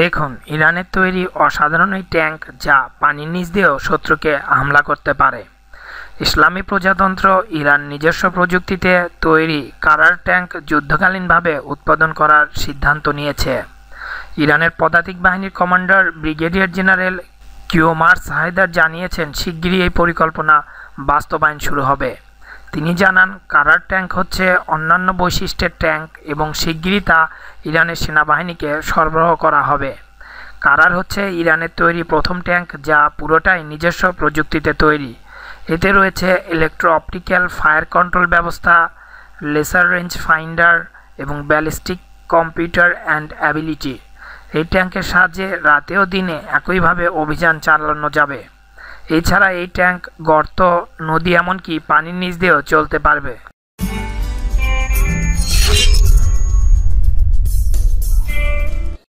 দেখুন ইরানের তৈরি অসাধারণ এই ট্যাঙ্ক যা পানির নিচ দিয়েও শত্রুকে হামলা করতে পারে ইসলামী প্রজাতন্ত্র ইরান নিজস্ব প্রযুক্তিতে তৈরি কারার ট্যাঙ্ক যুদ্ধকালীনভাবে উৎপাদন করার সিদ্ধান্ত নিয়েছে ইরানের পদাতিক বাহিনীর commander brigadier general Kiomars Haidar জানিয়েছেন শিগগিরই এই পরিকল্পনা বাস্তবায়ন শুরু হবে তিনি জানান কারার ট্যাঙ্ক হচ্ছে অন্যান্য বৈশিষ্ট্যের ট্যাঙ্ক এবং শিগগিরই তা ইরানের সেনাবাহিনীকে সরবরাহ করা হবে কারার হচ্ছে ইরানের তৈরি প্রথম ট্যাঙ্ক যা পুরোটাই নিজস্ব প্রযুক্তিতে তৈরি এতে রয়েছে ইলেকট্রো অপটিক্যাল ফায়ার কন্ট্রোল ব্যবস্থা লেসার রেঞ্জ ফাইন্ডার এবং ব্যালিস্টিক কম্পিউটার অ্যান্ড অ্যাবিলিটি এই ট্যাঙ্কের সাহায্যে রাতেও দিনে একইভাবে অভিযান চালানো যাবে এছাড়া এই ট্যাঙ্ক গর্ত নদী এমনকি পানির নিচ দিয়েও চলতে পারবে